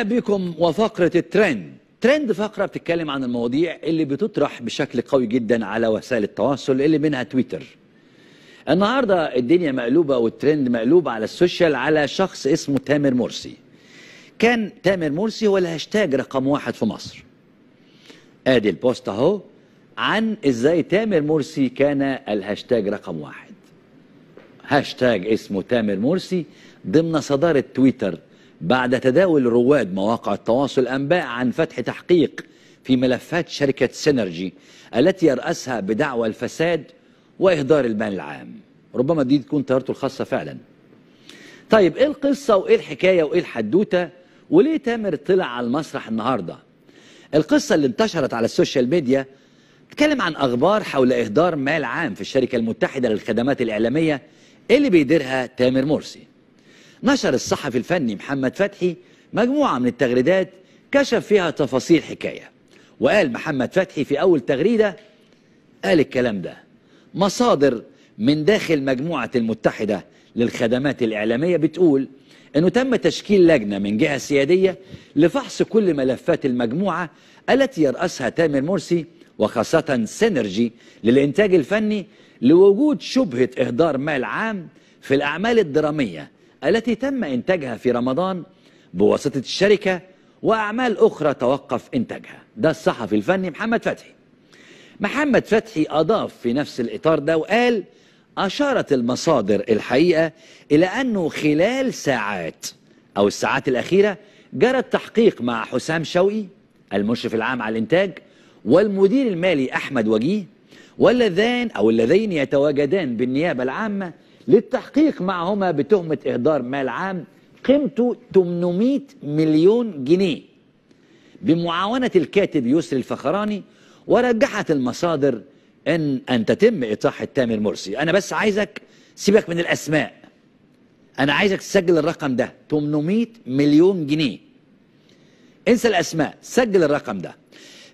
اهلا بكم وفقره الترند ترند فقره بتتكلم عن المواضيع اللي بتطرح بشكل قوي جدا على وسائل التواصل اللي منها تويتر النهارده الدنيا مقلوبه والترند مقلوب على السوشيال على شخص اسمه تامر مرسي كان تامر مرسي هو الهاشتاج رقم واحد في مصر ادي البوست اهو عن ازاي تامر مرسي كان الهاشتاج رقم واحد هاشتاج اسمه تامر مرسي ضمن صدارة تويتر بعد تداول رواد مواقع التواصل أنباء عن فتح تحقيق في ملفات شركة سينرجي التي يرأسها بدعوى الفساد وإهدار المال العام ربما دي تكون طيارته الخاصة فعلا طيب إيه القصة وإيه الحكاية وإيه الحدوتة وليه تامر طلع على المسرح النهاردة القصة اللي انتشرت على السوشيال ميديا تكلم عن أخبار حول إهدار مال عام في الشركة المتحدة للخدمات الإعلامية اللي بيديرها تامر مرسي نشر الصحفي الفني محمد فتحي مجموعة من التغريدات كشف فيها تفاصيل حكاية وقال محمد فتحي في أول تغريدة قال الكلام ده مصادر من داخل مجموعة المتحدة للخدمات الإعلامية بتقول أنه تم تشكيل لجنة من جهة سيادية لفحص كل ملفات المجموعة التي يرأسها تامر مرسي وخاصة سينرجي للإنتاج الفني لوجود شبهة إهدار مال عام في الأعمال الدرامية التي تم إنتاجها في رمضان بواسطة الشركة وأعمال أخرى توقف إنتاجها ده الصحفي الفني محمد فتحي محمد فتحي أضاف في نفس الإطار ده وقال أشارت المصادر الحقيقة إلى أنه خلال ساعات أو الساعات الأخيرة جرى التحقيق مع حسام شوقي المشرف العام على الإنتاج والمدير المالي أحمد وجيه واللذان أو اللذين يتواجدان بالنيابة العامة للتحقيق معهما بتهمة إهدار مال عام قيمته 800 مليون جنيه بمعاونة الكاتب يسري الفخراني ورجحت المصادر أن أن تتم إطاحة تامر مرسي أنا بس عايزك سيبك من الأسماء أنا عايزك تسجل الرقم ده 800 مليون جنيه انسى الأسماء سجل الرقم ده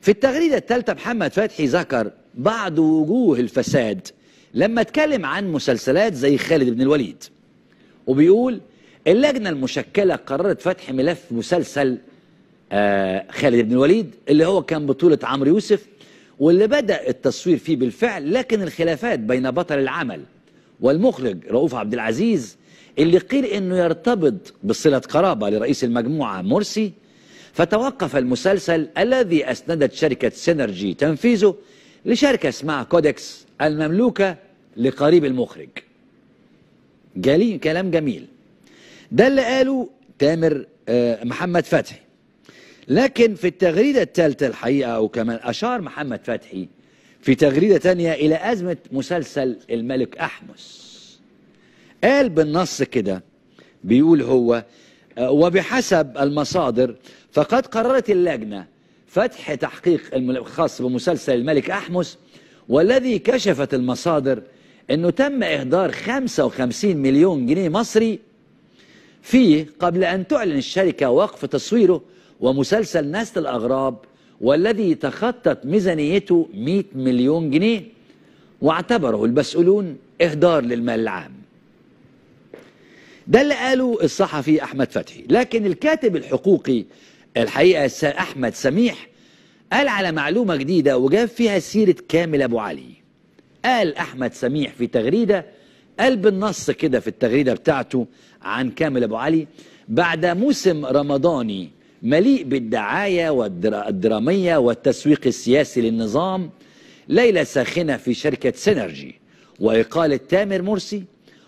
في التغريدة الثالثة محمد فتحي ذكر بعض وجوه الفساد لما اتكلم عن مسلسلات زي خالد بن الوليد وبيقول اللجنة المشكلة قررت فتح ملف مسلسل آه خالد بن الوليد اللي هو كان بطولة عمرو يوسف واللي بدأ التصوير فيه بالفعل لكن الخلافات بين بطل العمل والمخرج رؤوف عبد العزيز اللي قيل انه يرتبط بصلة قرابة لرئيس المجموعة مرسي فتوقف المسلسل الذي اسندت شركة سينرجي تنفيذه لشركة اسمها كودكس المملوكة لقريب المخرج جالي كلام جميل ده اللي قاله تامر آه، محمد فتحي لكن في التغريدة الثالثة الحقيقة أو أشار محمد فتحي في تغريدة تانية إلى أزمة مسلسل الملك أحمس قال بالنص كده بيقول هو آه، وبحسب المصادر فقد قررت اللجنة فتح تحقيق الخاص بمسلسل الملك أحمس والذي كشفت المصادر أنه تم إهدار 55 مليون جنيه مصري فيه قبل أن تعلن الشركة وقف تصويره ومسلسل نسل الأغراب والذي تخطت ميزانيته 100 مليون جنيه واعتبره المسؤولون إهدار للمال العام ده اللي قاله الصحفي أحمد فتحي لكن الكاتب الحقوقي الحقيقه احمد سميح قال على معلومه جديده وجاب فيها سيره كامل ابو علي قال احمد سميح في تغريده قال بالنص كده في التغريده بتاعته عن كامل ابو علي بعد موسم رمضاني مليء بالدعايه والدراميه والتسويق السياسي للنظام ليله ساخنه في شركه سينرجي واقاله تامر مرسي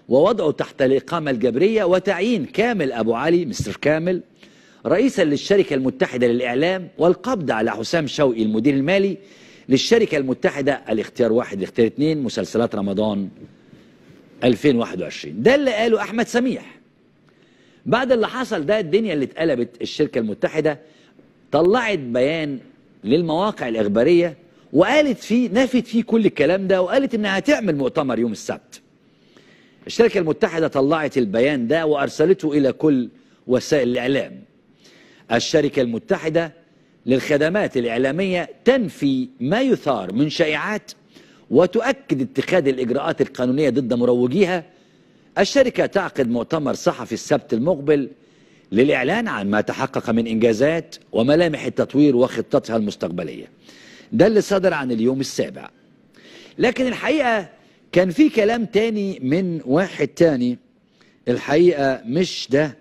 ووضعه تحت الاقامه الجبريه وتعيين كامل ابو علي مستر كامل رئيسا للشركة المتحدة للإعلام والقبض على حسام شوقي المدير المالي للشركة المتحدة الاختيار واحد الاختيار اثنين مسلسلات رمضان 2021 ده اللي قاله أحمد سميح بعد اللي حصل ده الدنيا اللي اتقلبت الشركة المتحدة طلعت بيان للمواقع الإخبارية وقالت فيه نفت فيه كل الكلام ده وقالت إنها هتعمل مؤتمر يوم السبت الشركة المتحدة طلعت البيان ده وأرسلته إلى كل وسائل الإعلام الشركة المتحدة للخدمات الإعلامية تنفي ما يثار من شائعات وتؤكد اتخاذ الإجراءات القانونية ضد مروجيها الشركة تعقد مؤتمر صحفي السبت المقبل للإعلان عن ما تحقق من إنجازات وملامح التطوير وخطتها المستقبلية ده اللي صدر عن اليوم السابع لكن الحقيقة كان في كلام تاني من واحد تاني الحقيقة مش ده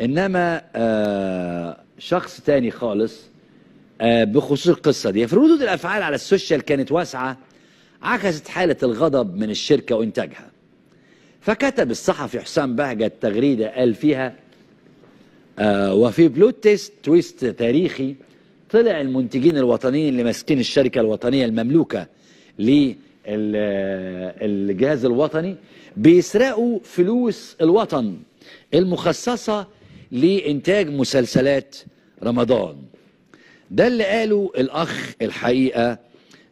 انما آه، شخص تاني خالص آه، بخصوص القصه دي فردود الافعال على السوشيال كانت واسعه عكست حاله الغضب من الشركه وانتاجها فكتب الصحفي حسام بهجت تغريده قال فيها آه، وفي بلوت تيست تويست تاريخي طلع المنتجين الوطنيين اللي ماسكين الشركه الوطنيه المملوكه للجهاز الوطني بيسرقوا فلوس الوطن المخصصه لإنتاج مسلسلات رمضان ده اللي قاله الأخ الحقيقة آآ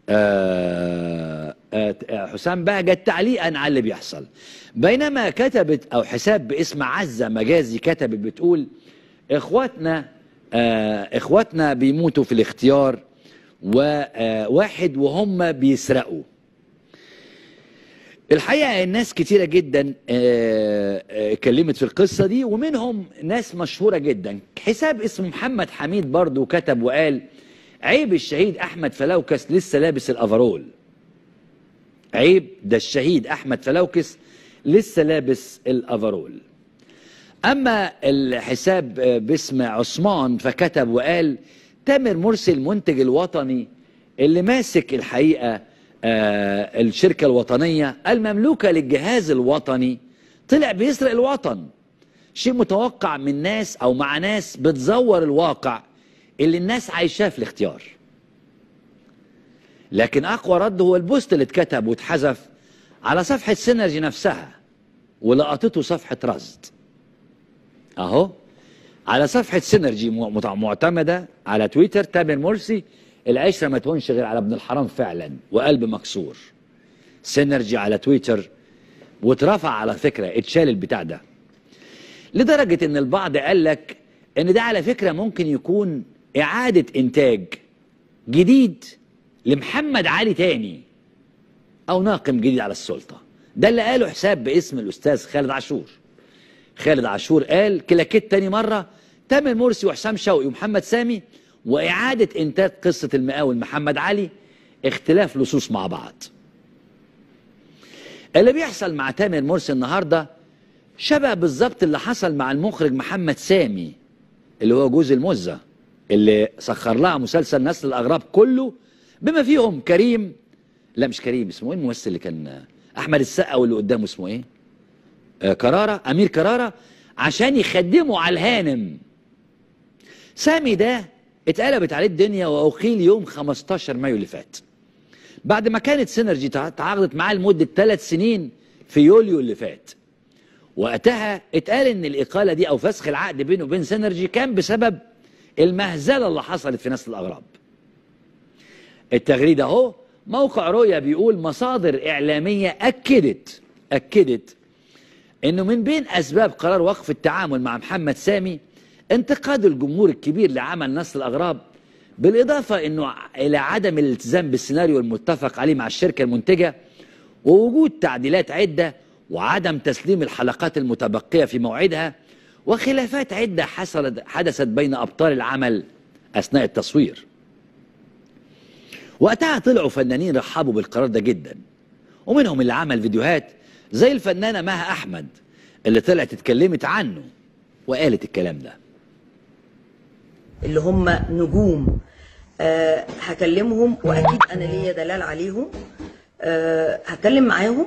آه، آآ آه، آه، حسام بهجت تعليقا على اللي بيحصل بينما كتبت أو حساب باسم عزة مجازي كتبت بتقول إخواتنا إخواتنا بيموتوا في الاختيار وواحد وهم بيسرقوا الحقيقه الناس كتيره جدا آه، آه، اتكلمت في القصه دي ومنهم ناس مشهوره جدا حساب اسمه محمد حميد برضو كتب وقال عيب الشهيد احمد فلوكس لسه لابس الافرول عيب ده الشهيد احمد فلوكس لسه لابس الافرول اما الحساب آه، باسم عثمان فكتب وقال تامر مرسي المنتج الوطني اللي ماسك الحقيقه آه، الشركة الوطنية المملوكة للجهاز الوطني طلع بيسرق الوطن شيء متوقع من ناس أو مع ناس بتزور الواقع اللي الناس عايشاه في الاختيار لكن أقوى رد هو البوست اللي اتكتب واتحذف على صفحة سينرجي نفسها ولقطته صفحة رصد أهو على صفحة سينرجي معتمدة على تويتر تامر مرسي العشرة ما تهونش غير على ابن الحرام فعلا وقلب مكسور سينرجي على تويتر واترفع على فكرة اتشال البتاع ده لدرجة ان البعض قال لك ان ده على فكرة ممكن يكون اعادة انتاج جديد لمحمد علي تاني او ناقم جديد على السلطة ده اللي قاله حساب باسم الاستاذ خالد عاشور خالد عاشور قال كلاكيت تاني مرة تامر مرسي وحسام شوقي ومحمد سامي وإعادة إنتاج قصة المقاول محمد علي اختلاف لصوص مع بعض اللي بيحصل مع تامر مرسي النهاردة شبه بالظبط اللي حصل مع المخرج محمد سامي اللي هو جوز المزة اللي سخر لها مسلسل نسل الأغراب كله بما فيهم كريم لا مش كريم اسمه ايه الممثل اللي كان أحمد السقا واللي قدامه اسمه ايه آه كرارة أمير كرارة عشان يخدموا على الهانم سامي ده اتقلبت عليه الدنيا واقيل يوم 15 مايو اللي فات بعد ما كانت سينرجي تعاقدت معاه لمده ثلاث سنين في يوليو اللي فات وقتها اتقال ان الاقاله دي او فسخ العقد بينه وبين سينرجي كان بسبب المهزله اللي حصلت في نسل الاغراب التغريده اهو موقع رؤيا بيقول مصادر اعلاميه اكدت اكدت انه من بين اسباب قرار وقف التعامل مع محمد سامي انتقاد الجمهور الكبير لعمل نسل الأغراب بالإضافة أنه إلى عدم الالتزام بالسيناريو المتفق عليه مع الشركة المنتجة ووجود تعديلات عدة وعدم تسليم الحلقات المتبقية في موعدها وخلافات عدة حصلت حدثت بين أبطال العمل أثناء التصوير وقتها طلعوا فنانين رحبوا بالقرار ده جدا ومنهم اللي عمل فيديوهات زي الفنانة مها أحمد اللي طلعت اتكلمت عنه وقالت الكلام ده اللي هم نجوم أه هكلمهم واكيد انا ليا دلال عليهم أه هتكلم معاهم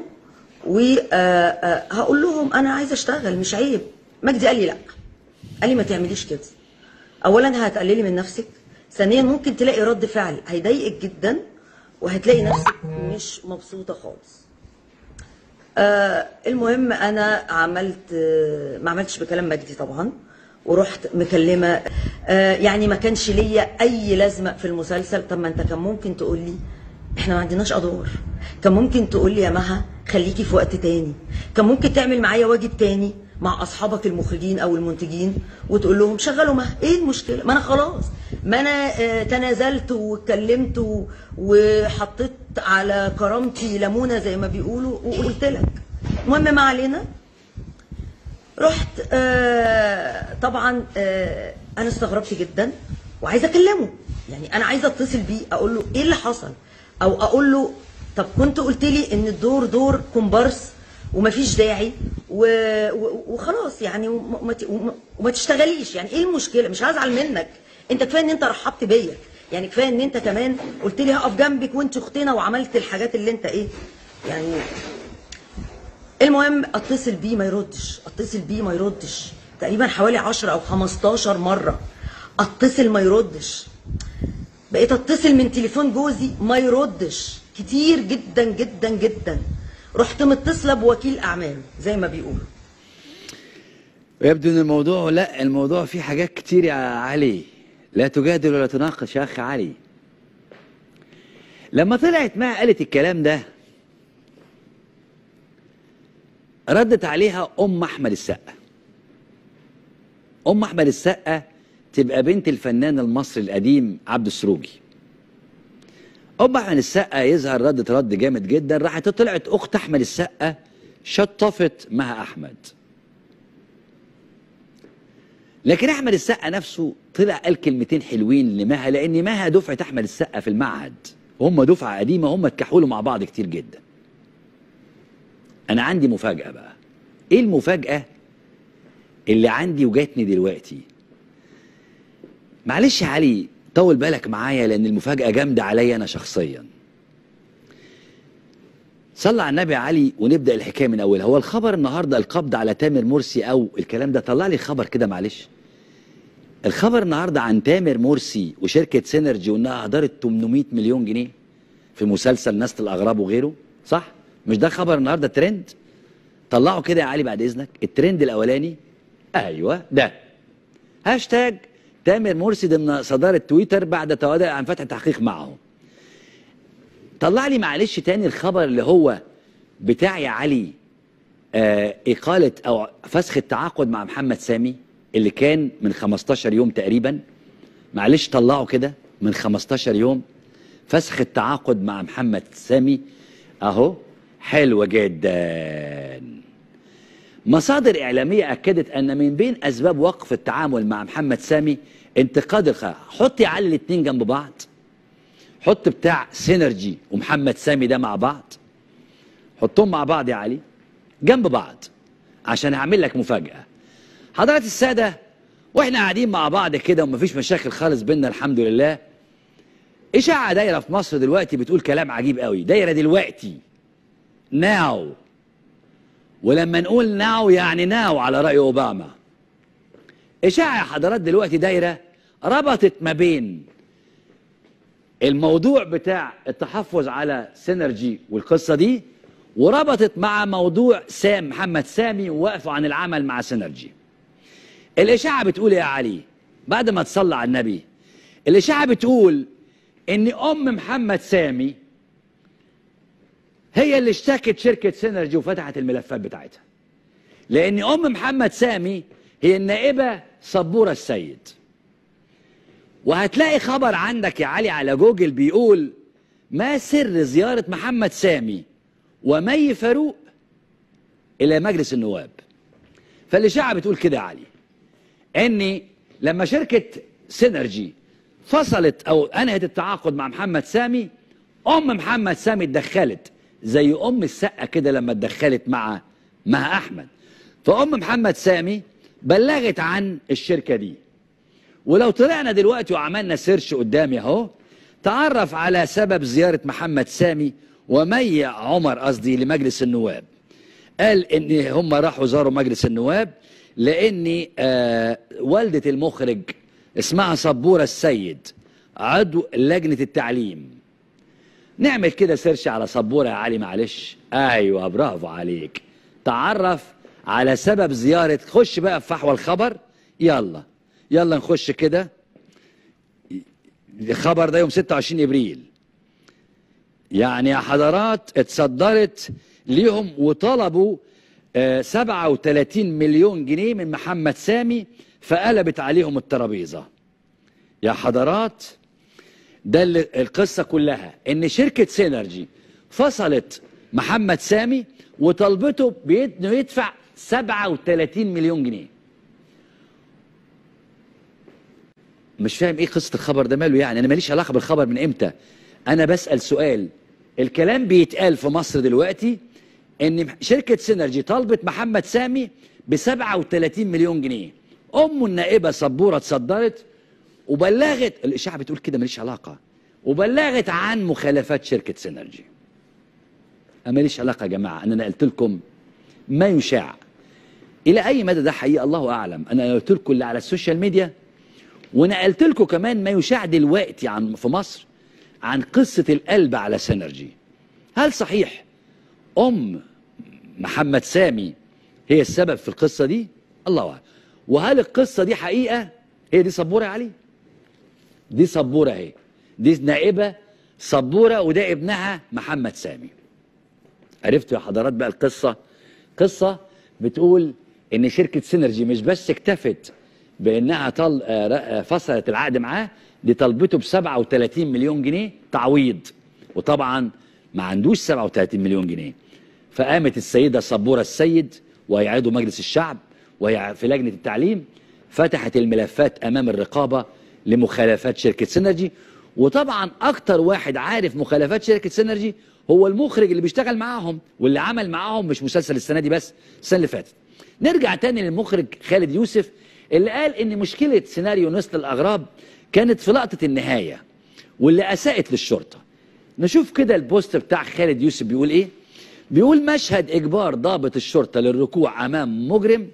وهقول آه، آه، لهم انا عايزه اشتغل مش عيب مجدي قال لي لا قال لي ما تعمليش كده اولا هتقللي من نفسك ثانيا ممكن تلاقي رد فعل هيضايقك جدا وهتلاقي نفسك مش مبسوطه خالص آه المهم انا عملت آه، ما عملتش بكلام مجدي طبعا ورحت مكلمه آه، يعني ما كانش ليا اي لازمه في المسلسل طب ما انت كان ممكن تقول لي احنا ما عندناش ادوار كان ممكن تقول لي يا مها خليكي في وقت تاني كان ممكن تعمل معايا واجب تاني مع اصحابك المخرجين او المنتجين وتقول لهم شغلوا مها ايه المشكله ما انا خلاص ما انا آه، تنازلت واتكلمت وحطيت على كرامتي ليمونه زي ما بيقولوا وقلت لك المهم ما علينا رحت آه طبعا آه انا استغربت جدا وعايزه اكلمه يعني انا عايزه اتصل بيه اقول له ايه اللي حصل او اقول له طب كنت قلت لي ان الدور دور كومبارس ومفيش داعي وخلاص يعني وما تشتغليش يعني ايه المشكله مش هزعل منك انت كفايه ان انت رحبت بيا يعني كفايه ان انت كمان قلت لي هقف جنبك وانت اختنا وعملت الحاجات اللي انت ايه يعني المهم اتصل بيه ما يردش اتصل بيه ما يردش تقريبا حوالي 10 او 15 مره اتصل ما يردش بقيت اتصل من تليفون جوزي ما يردش كتير جدا جدا جدا رحت متصله بوكيل اعمال زي ما بيقولوا ويبدو ان الموضوع لا الموضوع فيه حاجات كتير يا علي لا تجادل ولا تناقش يا اخي علي لما طلعت ما قالت الكلام ده ردت عليها أم أحمد السقا أم أحمد السقا تبقى بنت الفنان المصري القديم عبد السروجي أم أحمد السقا يظهر ردت رد جامد جدا راحت طلعت أخت أحمد السقا شطفت مها أحمد لكن أحمد السقا نفسه طلع قال كلمتين حلوين لمها لأن مها دفعة أحمد السقا في المعهد هم دفعة قديمة هم اتكحولوا مع بعض كتير جدا انا عندي مفاجاه بقى ايه المفاجاه اللي عندي وجاتني دلوقتي معلش يا علي طول بالك معايا لان المفاجاه جامده عليا انا شخصيا صلى على النبي علي ونبدا الحكايه من اولها هو الخبر النهارده القبض على تامر مرسي او الكلام ده طلع لي خبر كده معلش الخبر النهارده عن تامر مرسي وشركه سينرجي وانها اهدرت 800 مليون جنيه في مسلسل ناس الاغراب وغيره صح مش ده خبر النهارده ترند طلعوا كده يا علي بعد اذنك الترند الاولاني ايوه ده هاشتاج تامر مرسي ضمن صداره تويتر بعد تواضع عن فتح تحقيق معه طلع لي معلش تاني الخبر اللي هو بتاع يا علي آه اقاله او فسخ التعاقد مع محمد سامي اللي كان من 15 يوم تقريبا معلش طلعه كده من 15 يوم فسخ التعاقد مع محمد سامي اهو حلوة جدا مصادر إعلامية أكدت أن من بين أسباب وقف التعامل مع محمد سامي انتقاد الخلق حط يا علي الاتنين جنب بعض حط بتاع سينرجي ومحمد سامي ده مع بعض حطهم مع بعض يا علي جنب بعض عشان هعمل لك مفاجأة حضرات السادة واحنا قاعدين مع بعض كده ومفيش مشاكل خالص بينا الحمد لله اشاعة دايرة في مصر دلوقتي بتقول كلام عجيب قوي دايرة دلوقتي ناو ولما نقول ناو يعني ناو على رأي أوباما إشاعة حضرات دلوقتي دايرة ربطت ما بين الموضوع بتاع التحفظ على سينرجي والقصة دي وربطت مع موضوع سام محمد سامي ووقفه عن العمل مع سينرجي الإشاعة بتقول يا علي بعد ما تصلى على النبي الإشاعة بتقول إن أم محمد سامي هي اللي اشتكت شركة سينرجي وفتحت الملفات بتاعتها لأن أم محمد سامي هي النائبة صبورة السيد وهتلاقي خبر عندك يا علي على جوجل بيقول ما سر زيارة محمد سامي ومي فاروق إلى مجلس النواب فالإشاعة بتقول كده يا علي إن لما شركة سينرجي فصلت أو أنهت التعاقد مع محمد سامي أم محمد سامي اتدخلت زي ام السقه كده لما اتدخلت مع مع احمد فام محمد سامي بلغت عن الشركه دي ولو طلعنا دلوقتي وعملنا سيرش قدامي اهو تعرف على سبب زياره محمد سامي ومي عمر قصدي لمجلس النواب قال ان هم راحوا زاروا مجلس النواب لاني آه والده المخرج اسمها صبوره السيد عضو لجنه التعليم نعمل كده سيرش على سبوره يا علي معلش ايوه برافو عليك تعرف على سبب زياره خش بقى في فحوى الخبر يلا يلا نخش كده الخبر ده يوم 26 ابريل يعني يا حضرات اتصدرت ليهم وطلبوا 37 آه، مليون جنيه من محمد سامي فقلبت عليهم الترابيزه يا حضرات ده اللي القصه كلها ان شركه سينرجي فصلت محمد سامي وطلبته بانه يدفع 37 مليون جنيه مش فاهم ايه قصه الخبر ده ماله يعني انا ماليش علاقه بالخبر من امتى انا بسال سؤال الكلام بيتقال في مصر دلوقتي ان شركه سينرجي طلبت محمد سامي ب 37 مليون جنيه امه النائبه سبوره اتصدرت وبلغت الإشاعة بتقول كده ماليش علاقة وبلغت عن مخالفات شركة سينرجي ماليش علاقة يا جماعة أنا نقلت لكم ما يشاع إلى أي مدى ده حقيقة الله أعلم أنا قلت لكم اللي على السوشيال ميديا ونقلت لكم كمان ما يشاع دلوقتي عن في مصر عن قصة القلب على سينرجي هل صحيح أم محمد سامي هي السبب في القصة دي الله أعلم وهل القصة دي حقيقة هي دي صبورة علي دي سبوره اهي دي نائبه سبوره وده ابنها محمد سامي عرفت يا حضرات بقى القصه قصه بتقول ان شركه سينرجي مش بس اكتفت بانها طل... آه، آه، فصلت العقد معاه دي طلبته ب 37 مليون جنيه تعويض وطبعا ما عندوش 37 مليون جنيه فقامت السيده صبوره السيد وهي عضو مجلس الشعب وهي في لجنه التعليم فتحت الملفات امام الرقابه لمخالفات شركة سينرجي وطبعا اكتر واحد عارف مخالفات شركة سينرجي هو المخرج اللي بيشتغل معاهم واللي عمل معاهم مش مسلسل السنة دي بس السنة اللي فاتت نرجع تاني للمخرج خالد يوسف اللي قال ان مشكلة سيناريو نسل الاغراب كانت في لقطة النهاية واللي اساءت للشرطة نشوف كده البوست بتاع خالد يوسف بيقول ايه بيقول مشهد اجبار ضابط الشرطة للركوع امام مجرم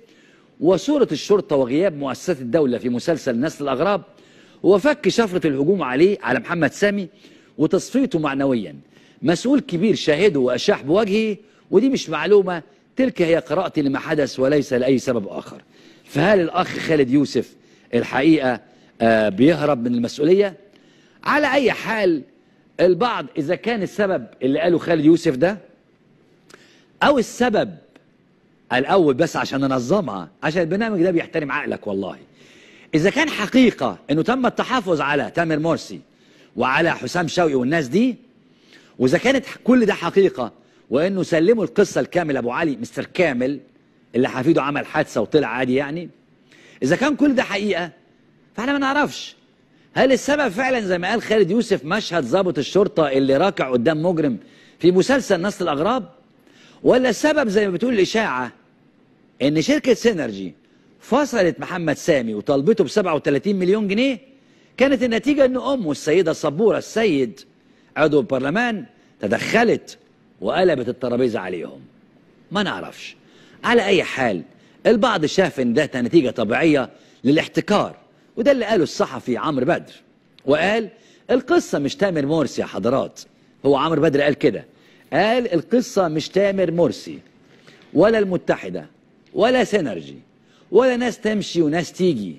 وصورة الشرطة وغياب مؤسسات الدولة في مسلسل نسل الأغراب وفك شفرة الهجوم عليه على محمد سامي وتصفيته معنويا مسؤول كبير شاهده وأشاح بوجهه ودي مش معلومة تلك هي قراءتي لما حدث وليس لأي سبب آخر فهل الأخ خالد يوسف الحقيقة آه، بيهرب من المسؤولية على أي حال البعض إذا كان السبب اللي قاله خالد يوسف ده أو السبب الأول بس عشان ننظمها عشان البرنامج ده بيحترم عقلك والله إذا كان حقيقة أنه تم التحافظ على تامر مرسي وعلى حسام شوقي والناس دي وإذا كانت كل ده حقيقة وأنه سلموا القصة الكاملة أبو علي مستر كامل اللي حفيده عمل حادثة وطلع عادي يعني إذا كان كل ده حقيقة فإحنا ما نعرفش هل السبب فعلا زي ما قال خالد يوسف مشهد ضابط الشرطة اللي راكع قدام مجرم في مسلسل نسل الأغراب ولا السبب زي ما بتقول الإشاعة إن شركة سينرجي فصلت محمد سامي وطالبته ب 37 مليون جنيه كانت النتيجة أن أمه السيدة صبورة السيد عضو البرلمان تدخلت وقلبت الترابيزة عليهم ما نعرفش على أي حال البعض شاف أن ده نتيجة طبيعية للاحتكار وده اللي قاله الصحفي عمرو بدر وقال القصة مش تامر مرسي يا حضرات هو عمرو بدر قال كده قال القصة مش تامر مرسي ولا المتحدة ولا سينرجي ولا ناس تمشي وناس تيجي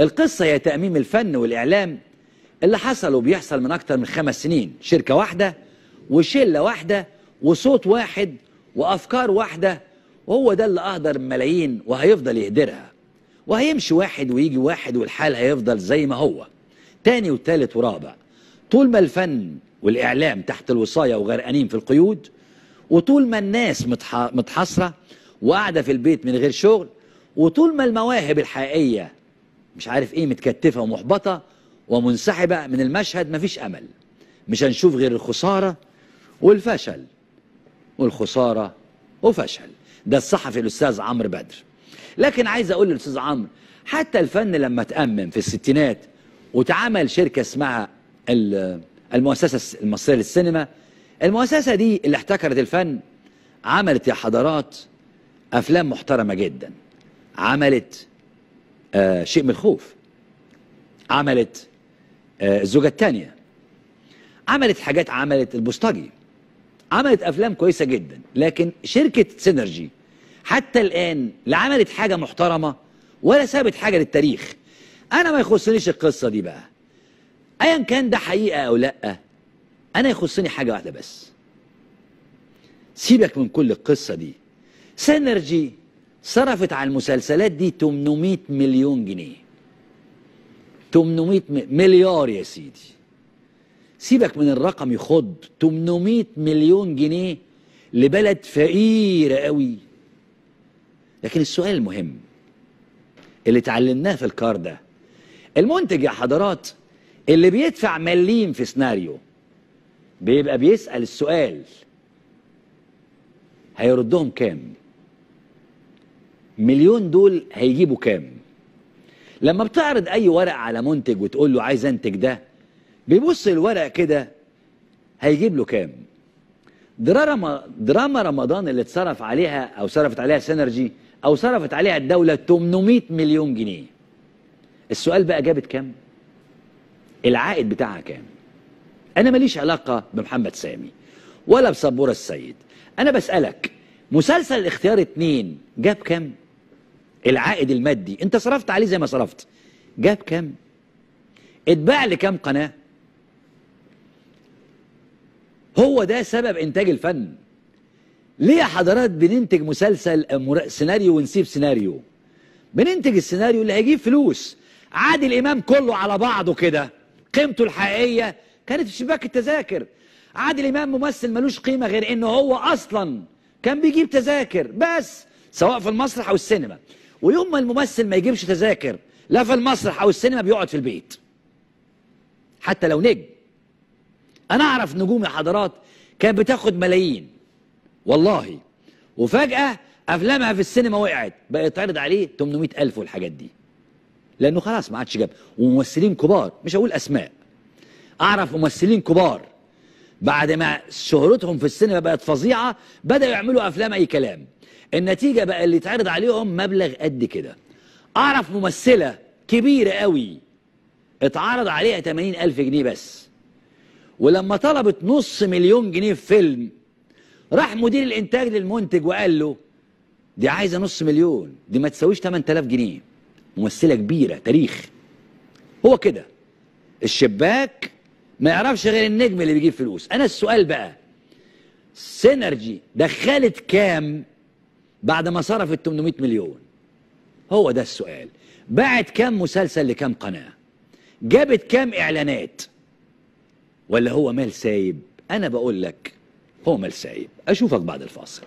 القصة هي تأميم الفن والإعلام اللي حصل وبيحصل من أكتر من خمس سنين شركة واحدة وشلة واحدة وصوت واحد وأفكار واحدة وهو ده اللي أهدر ملايين وهيفضل يهدرها وهيمشي واحد ويجي واحد والحال هيفضل زي ما هو تاني وتالت ورابع طول ما الفن والإعلام تحت الوصاية وغرقانين في القيود وطول ما الناس متحصرة وقاعدة في البيت من غير شغل وطول ما المواهب الحقيقية مش عارف ايه متكتفة ومحبطة ومنسحبة من المشهد مفيش أمل مش هنشوف غير الخسارة والفشل والخسارة وفشل ده الصحفي الأستاذ عمرو بدر لكن عايز أقول للأستاذ عمرو حتى الفن لما تأمم في الستينات وتعمل شركة اسمها المؤسسة المصرية للسينما المؤسسة دي اللي احتكرت الفن عملت يا حضرات أفلام محترمة جداً عملت آه شيء من الخوف عملت آه الزوجة الثانية عملت حاجات عملت البوسطجي عملت أفلام كويسة جدا لكن شركة سينرجي حتى الآن لا عملت حاجة محترمة ولا سابت حاجة للتاريخ أنا ما يخصنيش القصة دي بقى أيا كان ده حقيقة أو لأ أنا يخصني حاجة واحدة بس سيبك من كل القصة دي سينرجي صرفت على المسلسلات دي 800 مليون جنيه 800 مليار يا سيدي سيبك من الرقم يخض 800 مليون جنيه لبلد فقيرة قوي لكن السؤال المهم اللي اتعلمناه في الكار ده المنتج يا حضرات اللي بيدفع مليم في سيناريو بيبقى بيسأل السؤال هيردهم كام؟ مليون دول هيجيبوا كام لما بتعرض اي ورق على منتج وتقول له عايز انتج ده بيبص الورق كده هيجيب له كام دراما دراما رمضان اللي اتصرف عليها او صرفت عليها سينرجي او صرفت عليها الدوله 800 مليون جنيه السؤال بقى جابت كام العائد بتاعها كام انا ماليش علاقه بمحمد سامي ولا بسبوره السيد انا بسالك مسلسل الاختيار اتنين جاب كام العائد المادي انت صرفت عليه زي ما صرفت جاب كام اتباع لكام قناة هو ده سبب انتاج الفن ليه يا حضرات بننتج مسلسل سيناريو ونسيب سيناريو بننتج السيناريو اللي هيجيب فلوس عادل امام كله على بعضه كده قيمته الحقيقيه كانت في شباك التذاكر عادل امام ممثل ملوش قيمه غير ان هو اصلا كان بيجيب تذاكر بس سواء في المسرح او السينما ويوم ما الممثل ما يجيبش تذاكر لا في المسرح او السينما بيقعد في البيت حتى لو نجم انا اعرف نجوم يا حضرات كانت بتاخد ملايين والله وفجاه افلامها في السينما وقعت بقى يتعرض عليه 800 الف والحاجات دي لانه خلاص ما عادش جاب وممثلين كبار مش هقول اسماء اعرف ممثلين كبار بعد ما شهرتهم في السينما بقت فظيعه بداوا يعملوا افلام اي كلام النتيجة بقى اللي اتعرض عليهم مبلغ قد كده أعرف ممثلة كبيرة قوي اتعرض عليها 80 ألف جنيه بس ولما طلبت نص مليون جنيه في فيلم راح مدير الإنتاج للمنتج وقال له دي عايزة نص مليون دي ما تساويش 8000 جنيه ممثلة كبيرة تاريخ هو كده الشباك ما يعرفش غير النجم اللي بيجيب فلوس أنا السؤال بقى سينرجي دخلت كام بعد ما صرفت 800 مليون هو ده السؤال باعت كام مسلسل لكام قناة جابت كام إعلانات ولا هو مال سايب أنا بقول لك هو مال سايب أشوفك بعد الفاصل